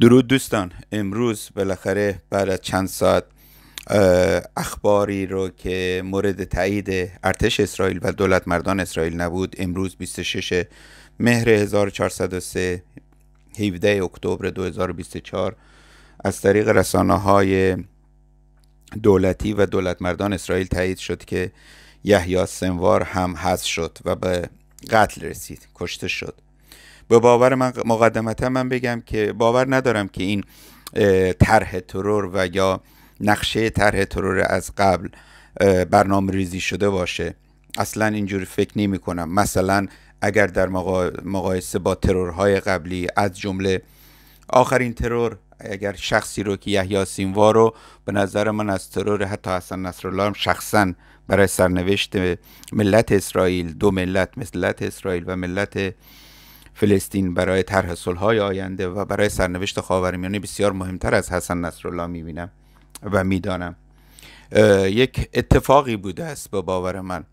درود دوستان امروز بالاخره بعد از چند ساعت اخباری رو که مورد تایید ارتش اسرائیل و دولت مردان اسرائیل نبود امروز 26 مهر 1403 17 اکتبر 2024 از طریق رسانه های دولتی و دولت مردان اسرائیل تایید شد که یحیی سنوار هم حذف شد و به قتل رسید کشته شد به باور من مقدمتا من بگم که باور ندارم که این طرح ترور و یا نقشه طرح ترور از قبل برنامه ریزی شده باشه اصلا اینجوری فکر نمی کنم مثلا اگر در مقایسه با ترورهای قبلی از جمله آخرین ترور اگر شخصی رو که یحیی سینوا رو به نظر من از ترور حتی حسن نصرالله هم شخصا برای سرنوشت ملت اسرائیل دو ملت ملت اسرائیل و ملت فلسطین برای طرح صلح‌های آینده و برای سرنوشت خاورمیانه بسیار مهمتر از حسن نصرالله میبینم و میدانم یک اتفاقی بوده است به باور من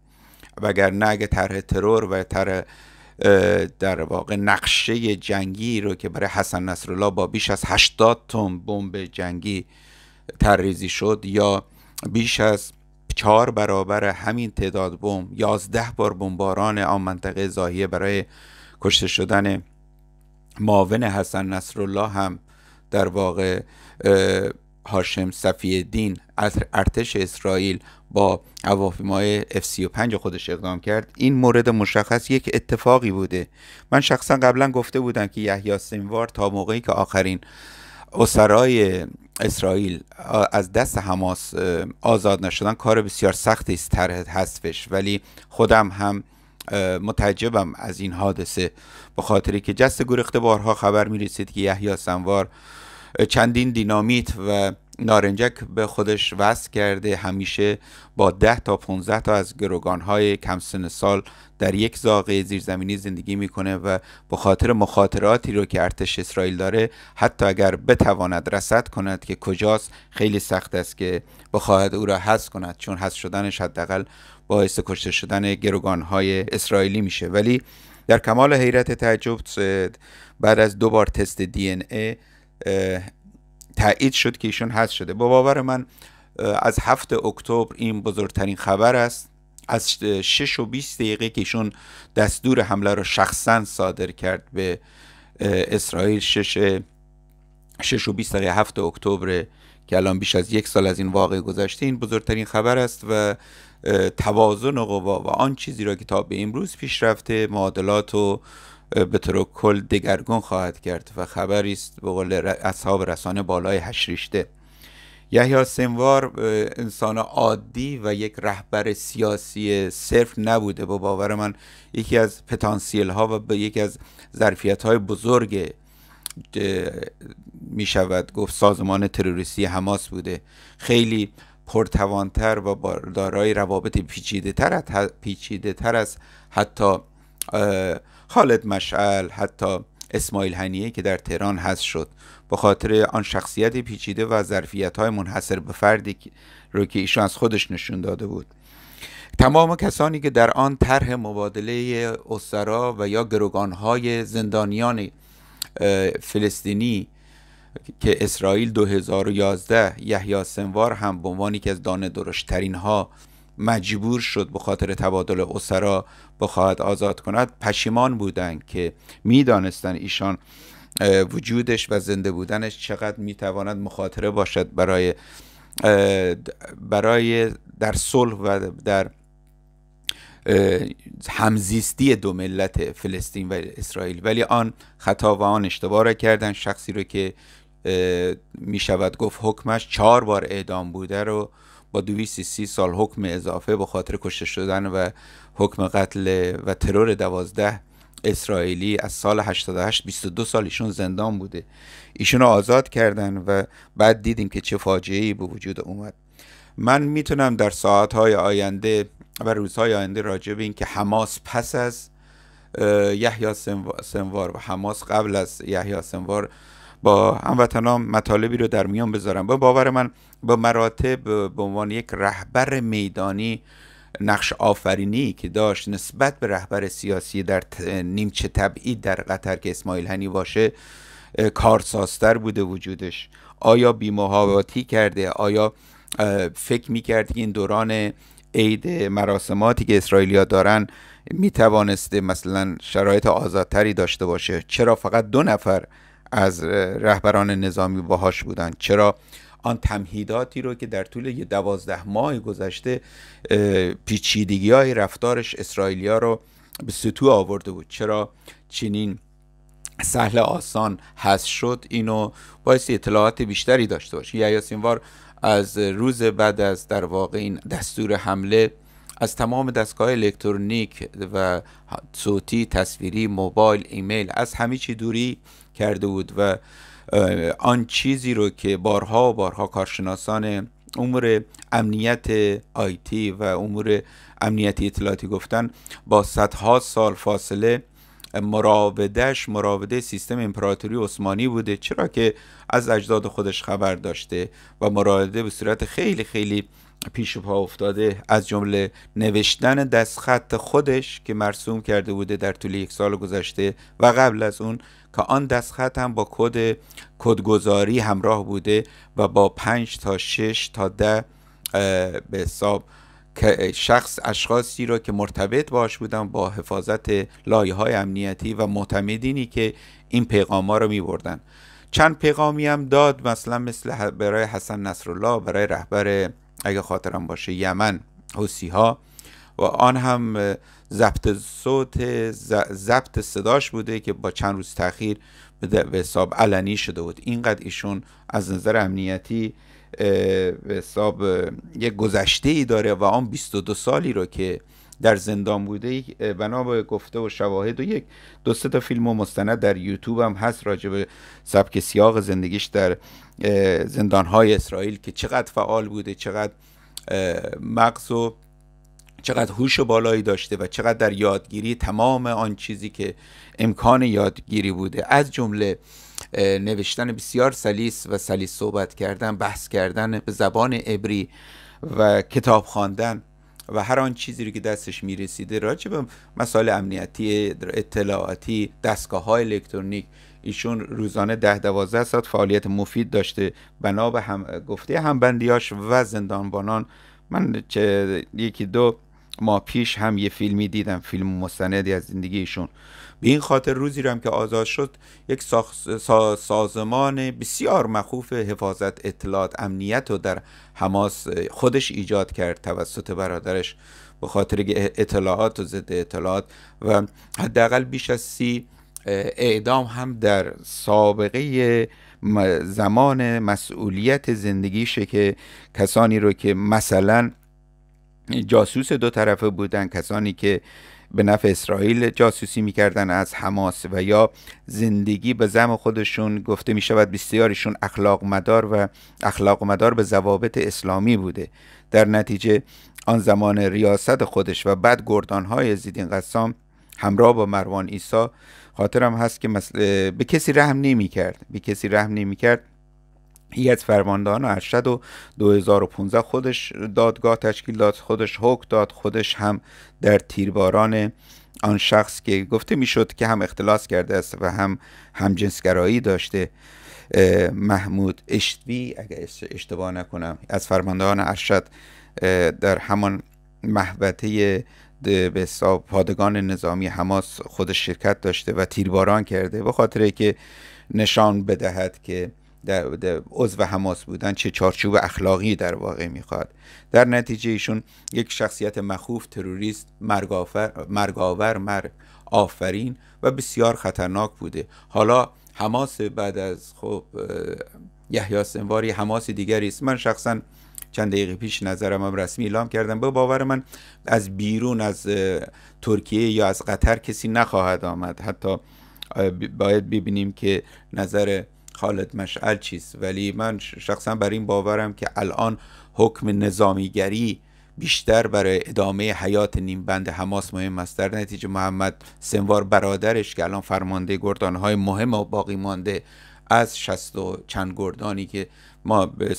وگرنه اگه طرح ترور و طرح در واقع نقشه جنگی رو که برای حسن نصرالله با بیش از 80 تن بمب جنگی تریزی شد یا بیش از چهار برابر همین تعداد بمب یازده بار بمباران آن منطقه زاهیه برای کشته شدن معاون حسن نصرالله هم در واقع هاشم صفی دین از ارتش اسرائیل با هواپیمای F-35 خودش اقدام کرد این مورد مشخص یک اتفاقی بوده من شخصا قبلا گفته بودم که یحیی سینوار تا موقعی که آخرین اسرای اسرائیل از دست حماس آزاد نشدن کار بسیار سختی است طرح حذفش ولی خودم هم متعجبم از این حادثه به خاطری که جست گرخته بارها خبر می رسید که یحیی سنوار چندین دینامیت و نارنجک به خودش وصل کرده همیشه با 10 تا 15 تا از های کم سن سال در یک زاغه زیرزمینی زندگی میکنه و به خاطر مخاطراتی رو که ارتش اسرائیل داره حتی اگر بتواند رصد کند که کجاست خیلی سخت است که بخواهد او را حذف کند چون حذف شدنش حداقل باعث کشته شدن های اسرائیلی میشه ولی در کمال حیرت تعجب بعد از دو بار تست دی ان ای تایید شد که ایشون هست شده با باور من از هفت اکتبر این بزرگترین خبر است از 6 و 20 دقیقه که ایشون دستور حمله را شخصا صادر کرد به اسرائیل شش 6 و 20 دقیقه 7 اکتبر که الان بیش از یک سال از این واقع گذشته این بزرگترین خبر است و توازن قوا و آن چیزی را که تا به امروز پیش رفته معادلات و به طور کل دگرگون خواهد کرد و خبری است به قول اصحاب رسانه بالای هش ریشته یحیی سنوار انسان عادی و یک رهبر سیاسی صرف نبوده با باور من یکی از پتانسیل ها و یکی از ظرفیت های بزرگ می شود گفت سازمان تروریستی حماس بوده خیلی پرتوانتر و دارای روابط پیچیده تر, پیچیده تر از حتی خالد مشعل حتی اسماعیل هنیه که در تهران هست شد به خاطر آن شخصیت پیچیده و ظرفیت های منحصر به فردی رو که ایشون از خودش نشون داده بود تمام کسانی که در آن طرح مبادله اسرا و یا های زندانیان فلسطینی که اسرائیل 2011 یحیی سنوار هم به عنوان یکی از دانه درشترین ها مجبور شد به خاطر تبادل اسرا بخواهد آزاد کند پشیمان بودند که میدانستند ایشان وجودش و زنده بودنش چقدر میتواند مخاطره باشد برای برای در صلح و در همزیستی دو ملت فلسطین و اسرائیل ولی آن خطا و آن اشتباه را کردن شخصی رو که می شود گفت حکمش چهار بار اعدام بوده رو با 230 سال حکم اضافه به خاطر کشته شدن و حکم قتل و ترور دوازده اسرائیلی از سال 88 22 سال ایشون زندان بوده ایشون رو آزاد کردن و بعد دیدیم که چه فاجعه ای به وجود اومد من میتونم در های آینده و روزهای آینده راجع به این که حماس پس از یحیی سنوار و حماس قبل از یحیی سنوار با هموطنان مطالبی رو در میان بذارم با باور من با مراتب به عنوان یک رهبر میدانی نقش آفرینی که داشت نسبت به رهبر سیاسی در نیمچه تبعید در قطر که اسماعیل هنی باشه کارسازتر بوده وجودش آیا بیمهاباتی کرده آیا فکر میکرد که این دوران عید مراسماتی که اسرائیلیا دارن میتوانسته مثلا شرایط آزادتری داشته باشه چرا فقط دو نفر از رهبران نظامی باهاش بودند چرا آن تمهیداتی رو که در طول یه دوازده ماه گذشته پیچیدگی های رفتارش اسرائیلیا رو به سطوح آورده بود چرا چنین سهل آسان هست شد اینو باعث اطلاعات بیشتری داشته باشه یحیی سینوار از روز بعد از در واقع این دستور حمله از تمام دستگاه الکترونیک و صوتی تصویری موبایل ایمیل از همه چی دوری کرده بود و آن چیزی رو که بارها و بارها کارشناسان امور امنیت آیتی و امور امنیتی اطلاعاتی گفتن با صدها سال فاصله مراودش مراوده سیستم امپراتوری عثمانی بوده چرا که از اجداد خودش خبر داشته و مراوده به صورت خیلی خیلی پیش پا افتاده از جمله نوشتن دستخط خودش که مرسوم کرده بوده در طول یک سال گذشته و قبل از اون که آن دستخط هم با کد کدگذاری همراه بوده و با 5 تا 6 تا ده به حساب شخص اشخاصی را که مرتبط باش بودن با حفاظت لایه های امنیتی و معتمدینی که این پیغام ها رو می بردن. چند پیغامی هم داد مثلا مثل برای حسن نصرالله برای رهبر اگه خاطرم باشه یمن حسی ها و آن هم ضبط صوت ضبط صداش بوده که با چند روز تاخیر به حساب علنی شده بود اینقدر ایشون از نظر امنیتی به حساب یک گذشته ای داره و آن 22 سالی رو که در زندان بوده بنا به گفته و شواهد و یک دو تا فیلم و مستند در یوتیوب هم هست راجع به سبک سیاق زندگیش در زندانهای اسرائیل که چقدر فعال بوده چقدر مغز و چقدر هوش بالایی داشته و چقدر در یادگیری تمام آن چیزی که امکان یادگیری بوده از جمله نوشتن بسیار سلیس و سلیس صحبت کردن بحث کردن به زبان عبری و کتاب خواندن و هر آن چیزی رو که دستش میرسیده راجع به مسائل امنیتی اطلاعاتی دستگاه های الکترونیک ایشون روزانه ده دوازده ساعت فعالیت مفید داشته بنا به هم گفته همبندیاش و زندانبانان من چه یکی دو ما پیش هم یه فیلمی دیدم فیلم مستندی از زندگی ایشون به این خاطر روزی رو هم که آزاد شد یک سازمان بسیار مخوف حفاظت اطلاعات امنیت رو در حماس خودش ایجاد کرد توسط برادرش به خاطر اطلاعات و ضد اطلاعات و حداقل بیش از سی اعدام هم در سابقه زمان مسئولیت زندگیشه که کسانی رو که مثلا جاسوس دو طرفه بودن کسانی که به نفع اسرائیل جاسوسی میکردن از حماس و یا زندگی به زم خودشون گفته می شود بسیارشون اخلاق مدار و اخلاق مدار به ضوابط اسلامی بوده در نتیجه آن زمان ریاست خودش و بعد گردانهای زیدین قسام همراه با مروان ایسا خاطرم هست که به کسی رحم نمی کرد به کسی رحم نمی کرد یکی از فرماندهان ارشد و 2015 خودش دادگاه تشکیل داد خودش حکم داد خودش هم در تیرباران آن شخص که گفته میشد که هم اختلاس کرده است و هم همجنسگرایی داشته محمود اشتوی اگر اشتباه نکنم از فرماندهان ارشد در همان محوطه به حساب پادگان نظامی حماس خودش شرکت داشته و تیرباران کرده به خاطر که نشان بدهد که در عضو حماس بودن چه چارچوب اخلاقی در واقع میخواد در نتیجه ایشون یک شخصیت مخوف تروریست مرگاور مرگ مر آفرین و بسیار خطرناک بوده حالا حماس بعد از خب یحیی سنواری حماس دیگری است من شخصا چند دقیقه پیش نظرم هم رسمی اعلام کردم به باور من از بیرون از ترکیه یا از قطر کسی نخواهد آمد حتی باید ببینیم که نظر خالد مشعل چیست ولی من شخصا بر این باورم که الان حکم نظامیگری بیشتر برای ادامه حیات بند حماس مهم است در نتیجه محمد سنوار برادرش که الان فرمانده گردانهای مهم و باقی مانده از شست و چند گردانی که ما به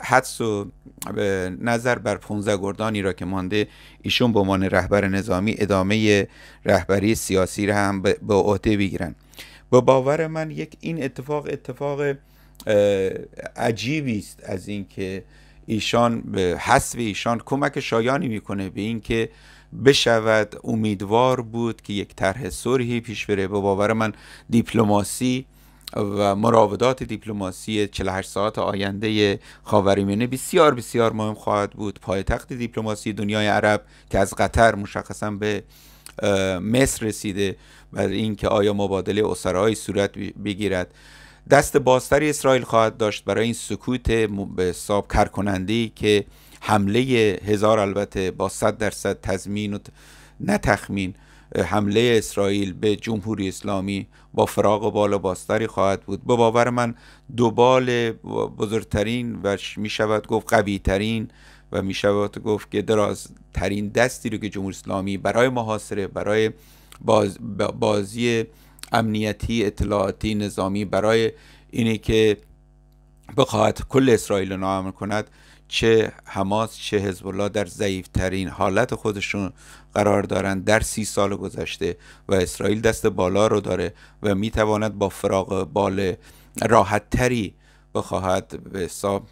حدس و به نظر بر 15 گردانی را که مانده ایشون به عنوان رهبر نظامی ادامه رهبری سیاسی را هم به عهده بگیرن با باور من یک این اتفاق اتفاق عجیبی است از اینکه ایشان به حسب ایشان کمک شایانی میکنه به اینکه بشود امیدوار بود که یک طرح صلحی پیش بره با باور من دیپلماسی و مراودات دیپلماسی 48 ساعت آینده خاورمیانه بسیار بسیار مهم خواهد بود پایتخت دیپلماسی دنیای عرب که از قطر مشخصا به مصر رسیده بر اینکه آیا مبادله اسرای صورت بگیرد دست بازتری اسرائیل خواهد داشت برای این سکوت به حساب کرکننده که حمله هزار البته با 100 درصد تضمین و نه حمله اسرائیل به جمهوری اسلامی با فراغ و بالا باستری خواهد بود به باور من دو بال بزرگترین و می شود گفت قوی ترین و می شود گفت که درازترین دستی رو که جمهوری اسلامی برای محاصره برای باز بازی امنیتی اطلاعاتی نظامی برای اینه که بخواهد کل اسرائیل ناامن کند چه حماس چه حزب الله در ضعیفترین حالت خودشون قرار دارند در سی سال گذشته و اسرائیل دست بالا رو داره و میتواند با فراغ بال راحت تری بخواهد به حساب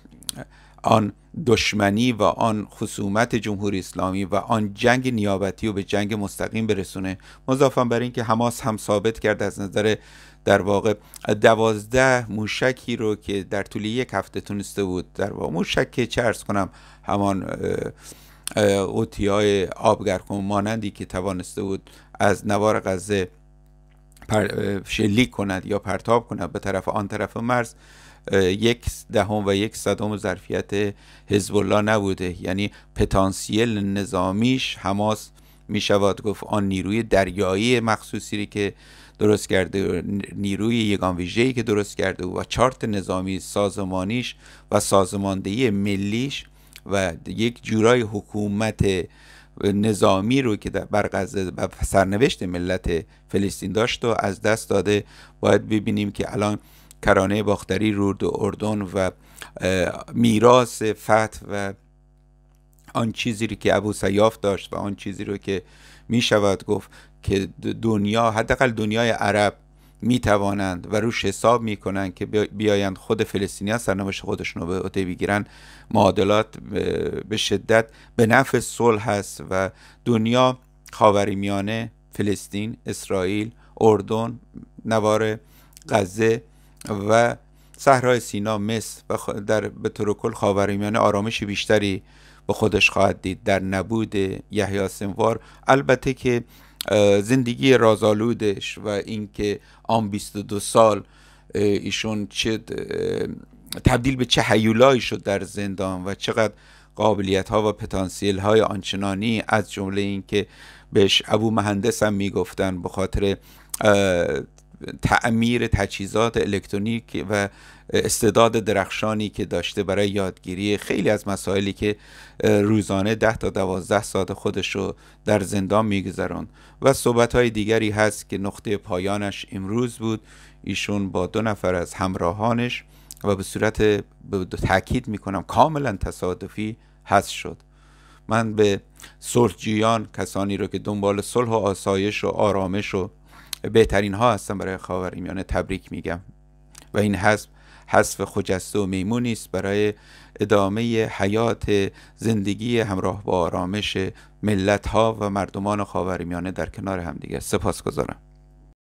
آن دشمنی و آن خصومت جمهوری اسلامی و آن جنگ نیابتی و به جنگ مستقیم برسونه مضافم بر اینکه حماس هم ثابت کرد از نظر در واقع دوازده موشکی رو که در طول یک هفته تونسته بود در واقع موشک که ارز کنم همان اوتی های آبگرکن مانندی که توانسته بود از نوار غزه شلیک کند یا پرتاب کند به طرف آن طرف مرز یک دهم و یک صدم ظرفیت حزب الله نبوده یعنی پتانسیل نظامیش حماس می شود گفت آن نیروی دریایی مخصوصی که درست کرده نیروی یگان ای که درست کرده و چارت نظامی سازمانیش و سازماندهی ملیش و یک جورای حکومت نظامی رو که بر غزه و سرنوشت ملت فلسطین داشت و از دست داده باید ببینیم که الان کرانه باختری رود و اردن و میراث فتح و آن چیزی رو که ابو سیاف داشت و آن چیزی رو که می شود گفت که دنیا حداقل دنیای عرب می توانند و روش حساب می که بیایند خود فلسطینی ها سرنوشت خودشون رو به عهده بگیرن معادلات به شدت به نفع صلح هست و دنیا میانه فلسطین اسرائیل اردن نوار غزه و صحرای سینا مصر و در به طور کل خاورمیانه آرامش بیشتری به خودش خواهد دید در نبود یحیی سنوار البته که زندگی رازآلودش و اینکه آن 22 سال ایشون چه تبدیل به چه حیولایی شد در زندان و چقدر قابلیت ها و پتانسیل های آنچنانی از جمله اینکه بهش ابو مهندس هم میگفتن به خاطر تعمیر تجهیزات الکترونیک و استعداد درخشانی که داشته برای یادگیری خیلی از مسائلی که روزانه ده تا دوازده ساعت خودش رو در زندان میگذرون و صحبت های دیگری هست که نقطه پایانش امروز بود ایشون با دو نفر از همراهانش و به صورت تاکید میکنم کاملا تصادفی هست شد من به سرجیان کسانی رو که دنبال صلح و آسایش و آرامش و بهترین ها هستن برای خاورمیانه تبریک میگم و این حذف حذف خجسته و میمونی است برای ادامه حیات زندگی همراه با آرامش ملت ها و مردمان خاورمیانه در کنار همدیگه سپاسگزارم